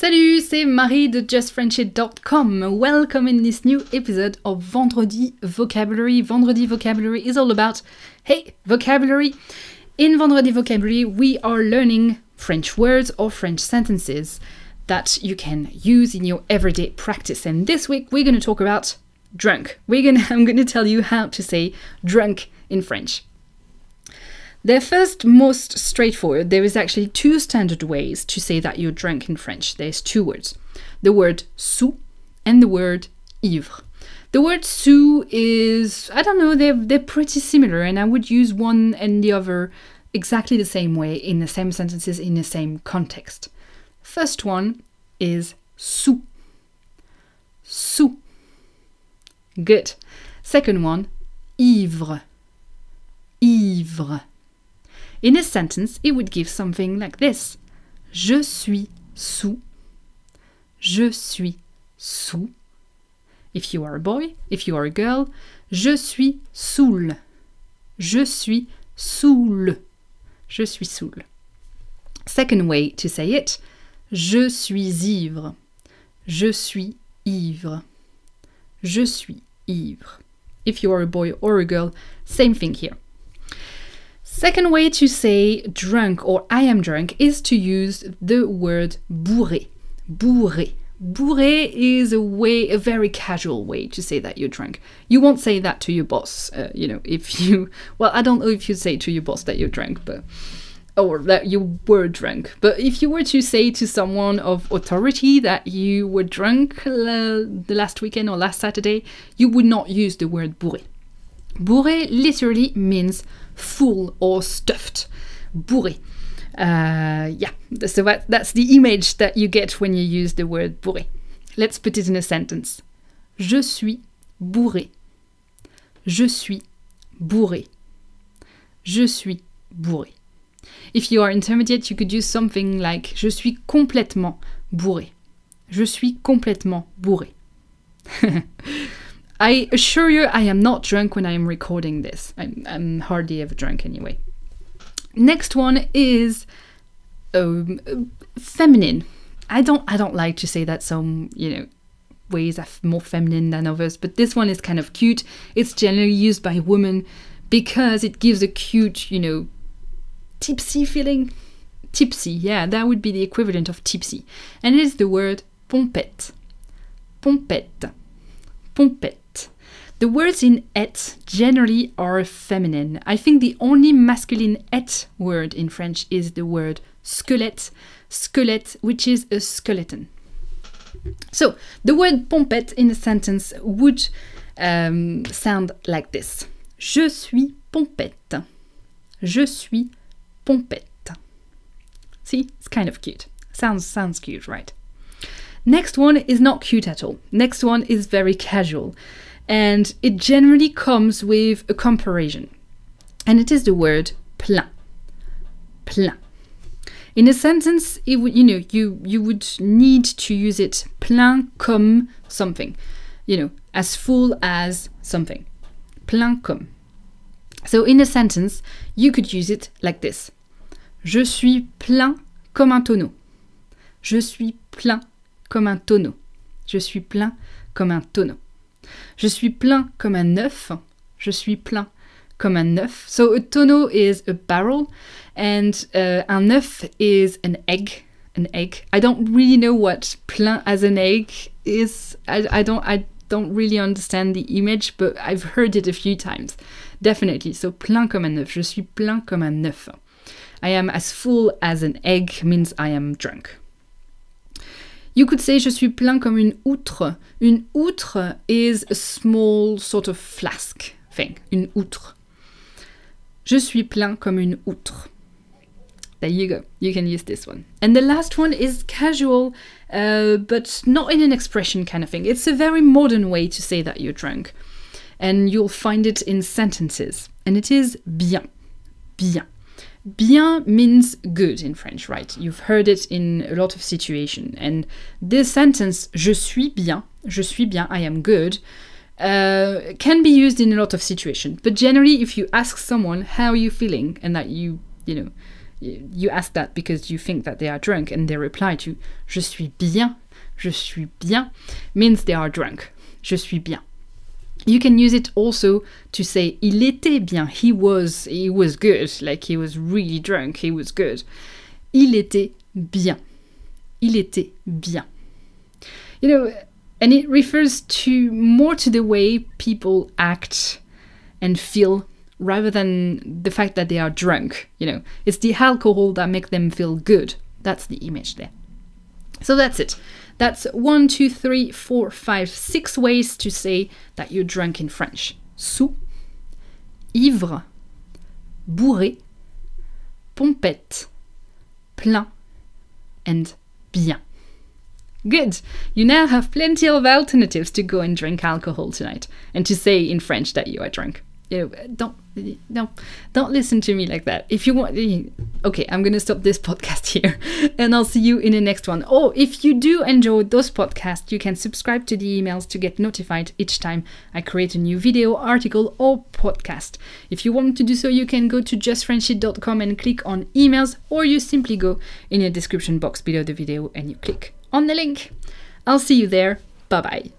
Salut, c'est Marie de justfriendship.com. Welcome in this new episode of Vendredi Vocabulary. Vendredi Vocabulary is all about, hey, vocabulary. In Vendredi Vocabulary, we are learning French words or French sentences that you can use in your everyday practice. And this week, we're going to talk about drunk. We're going I'm going to tell you how to say drunk in French. They're first most straightforward. There is actually two standard ways to say that you're drunk in French. There's two words the word sous and the word ivre. The word sous is, I don't know, they're, they're pretty similar, and I would use one and the other exactly the same way in the same sentences in the same context. First one is sous. Sous. Good. Second one, ivre. Ivre. In a sentence, it would give something like this Je suis sous. Je suis sous. If you are a boy, if you are a girl, je suis saoul. Je suis saoul. Je suis saoul. Second way to say it, je suis ivre. Je suis ivre. Je suis ivre. If you are a boy or a girl, same thing here. Second way to say drunk or I am drunk is to use the word bourré. Bourré. Bourré is a way, a very casual way to say that you're drunk. You won't say that to your boss, uh, you know, if you, well, I don't know if you say to your boss that you're drunk, but, or that you were drunk. But if you were to say to someone of authority that you were drunk uh, the last weekend or last Saturday, you would not use the word bourré. Bourré literally means full or stuffed. Bourré. Uh, yeah, so that, that's the image that you get when you use the word bourré. Let's put it in a sentence. Je suis bourré. Je suis bourré. Je suis bourré. If you are intermediate, you could use something like Je suis complètement bourré. Je suis complètement bourré. I assure you, I am not drunk when I am recording this. I'm, I'm hardly ever drunk anyway. Next one is um, feminine. I don't I don't like to say that some you know ways are more feminine than others, but this one is kind of cute. It's generally used by women because it gives a cute you know tipsy feeling. Tipsy, yeah, that would be the equivalent of tipsy, and it is the word pompette. Pompette. Pompette. The words in et generally are feminine. I think the only masculine et word in French is the word squelette, squelette, which is a skeleton. So the word pompette in a sentence would um, sound like this. Je suis pompette. Je suis pompette. See, it's kind of cute. Sounds sounds cute, right? Next one is not cute at all. Next one is very casual and it generally comes with a comparison. And it is the word plein. Plein. In a sentence, it you know you you would need to use it plein comme something, you know, as full as something. Plein comme. So in a sentence, you could use it like this. Je suis plein comme un tonneau. Je suis plein comme un tonneau. Je suis plein comme un tonneau. Je suis plein comme un œuf. Je suis plein comme un œuf. So a tonneau is a barrel and uh, un œuf is an egg. An egg. I don't really know what plein as an egg is. I, I don't I don't really understand the image, but I've heard it a few times. Definitely. So plein comme un œuf. Je suis plein comme un œuf. I am as full as an egg means I am drunk. You could say je suis plein comme une outre. Une outre is a small sort of flask thing. Une outre. Je suis plein comme une outre. There you go. You can use this one. And the last one is casual, uh, but not in an expression kind of thing. It's a very modern way to say that you're drunk. And you'll find it in sentences. And it is bien. Bien bien means good in French, right? You've heard it in a lot of situations. And this sentence, je suis bien, je suis bien, I am good, uh, can be used in a lot of situations. But generally, if you ask someone, how are you feeling? And that you, you know, you ask that because you think that they are drunk and they reply to, je suis bien, je suis bien, means they are drunk, je suis bien. You can use it also to say il était bien, he was, he was good, like he was really drunk, he was good. Il était bien. Il était bien. You know, and it refers to more to the way people act and feel rather than the fact that they are drunk, you know. It's the alcohol that make them feel good. That's the image there. So that's it. That's one, two, three, four, five, six ways to say that you're drunk in French. Sous, ivre, bourré, pompette, plein, and bien. Good! You now have plenty of alternatives to go and drink alcohol tonight and to say in French that you are drunk you know, don't no don't listen to me like that if you want okay i'm gonna stop this podcast here and i'll see you in the next one oh if you do enjoy those podcasts you can subscribe to the emails to get notified each time i create a new video article or podcast if you want to do so you can go to justfriendship.com and click on emails or you simply go in the description box below the video and you click on the link i'll see you there bye bye